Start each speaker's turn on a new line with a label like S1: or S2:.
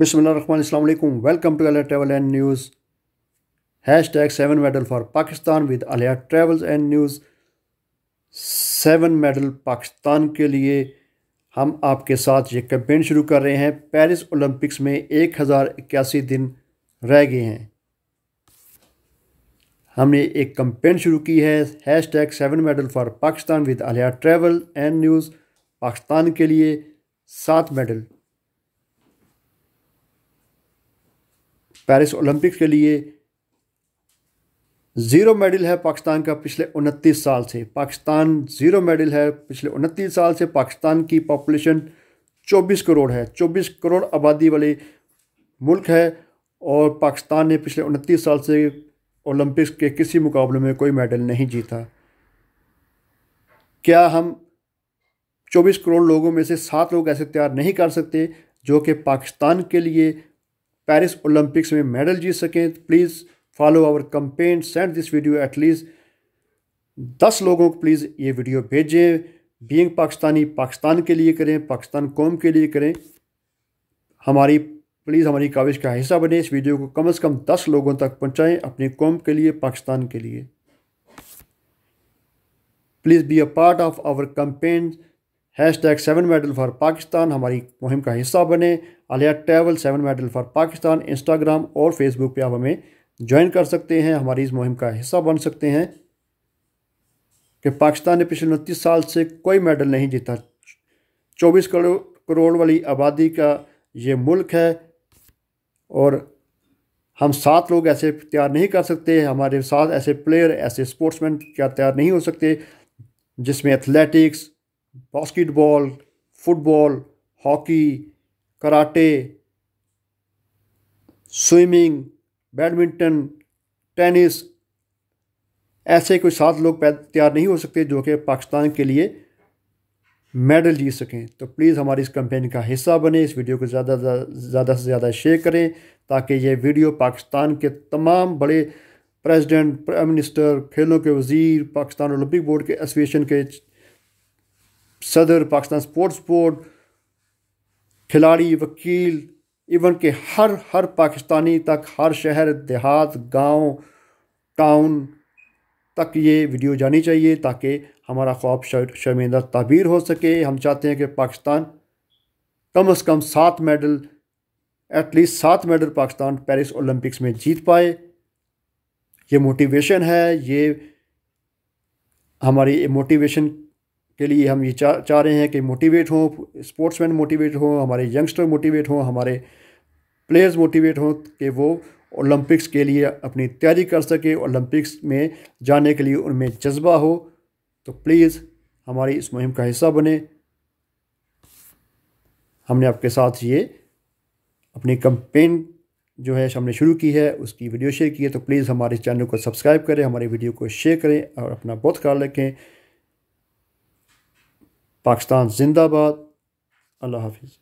S1: बिसमीम welcome to Aliya travel and news hashtag seven medal for Pakistan with Aliya travels and news seven medal Pakistan के लिए हम आपके साथ ये कैंपेन शुरू कर रहे हैं पेरिस ओलंपिक्स में एक हज़ार इक्यासी दिन रह गए हैं हमने एक कैंपेन शुरू की है hashtag seven medal for Pakistan with Aliya travel and news Pakistan के लिए सात मेडल पेरिस ओलंपिक्स के लिए ज़ीरो मेडल है पाकिस्तान का पिछले उनतीस साल से पाकिस्तान ज़ीरो मेडल है पिछले उनतीस साल से पाकिस्तान की पॉपुलेशन 24 करोड़ है 24 करोड़ आबादी वाले मुल्क है और पाकिस्तान ने पिछले उनतीस साल से ओलंपिक्स के किसी मुकाबले में कोई मेडल नहीं जीता क्या हम 24 करोड़ लोगों में से सात लोग ऐसे तैयार नहीं कर सकते जो कि पाकिस्तान के लिए पेरिस ओलंपिक्स में मेडल जीत सकें please follow our campaign send this video at least दस लोगों को प्लीज़ ये वीडियो भेजें बीइंग पाकिस्तानी पाकिस्तान के लिए करें पाकिस्तान कौम के लिए करें हमारी प्लीज़ हमारी काविश का हिस्सा बने इस वीडियो को कम से कम दस लोगों तक पहुँचाएँ अपनी कौम के लिए पाकिस्तान के लिए please be a part of our campaign hashtag seven medal for Pakistan हमारी मुहिम का हिस्सा बने Alia travel seven medal for Pakistan Instagram और फेसबुक पे आप हमें ज्वाइन कर सकते हैं हमारी इस मुहिम का हिस्सा बन सकते हैं कि पाकिस्तान ने पिछले उनतीस साल से कोई मेडल नहीं जीता चौबीस करोड़ करोड़ वाली आबादी का ये मुल्क है और हम सात लोग ऐसे तैयार नहीं कर सकते हमारे साथ ऐसे प्लेयर ऐसे स्पोर्ट्समैन क्या तैयार नहीं हो सकते जिसमें athletics basketball football hockey karate swimming badminton tennis ऐसे कोई सात लोग तैयार नहीं हो सकते जो कि पाकिस्तान के लिए मेडल जीत सकें तो प्लीज़ हमारी इस कंपेन का हिस्सा बने इस वीडियो को ज़्यादा ज़्यादा से ज़्यादा शेयर करें ताकि ये वीडियो पाकिस्तान के तमाम बड़े प्रेसिडेंट प्राइम मिनिस्टर खेलों के वजीर पाकिस्तान ओलंपिक बोर्ड के एसोसिएशन के सदर पाकिस्तान स्पोर्ट्स बोर्ड खिलाड़ी वकील इवन के हर हर पाकिस्तानी तक हर शहर देहात गांव टाउन तक ये वीडियो जानी चाहिए ताकि हमारा ख्वाब शर्मिंदा ताबीर हो सके हम चाहते हैं कि पाकिस्तान कम अज़ कम सात मेडल एटलीस्ट सात मेडल पाकिस्तान पेरिस ओलंपिक्स में जीत पाए ये मोटिवेशन है ये हमारी मोटिवेशन के लिए हम ये चाह चाह रहे हैं कि मोटिवेट हों स्पोर्ट्समैन मोटिवेट हों हमारे यंगस्टर मोटिवेट हों हमारे प्लेयर्स मोटिवेट हों कि वो ओलंपिक्स के लिए अपनी तैयारी कर सके ओलंपिक्स में जाने के लिए उनमें जज्बा हो तो प्लीज़ हमारी इस मुहिम का हिस्सा बने हमने आपके साथ ये अपनी कंपेन जो है हमने शुरू की है उसकी वीडियो शेयर की है तो प्लीज़ हमारे चैनल को सब्सक्राइब करें हमारे वीडियो को शेयर करें और अपना बहुत ख्याल रखें पाकिस्तान जिंदाबाद अल्लाह हाफिज़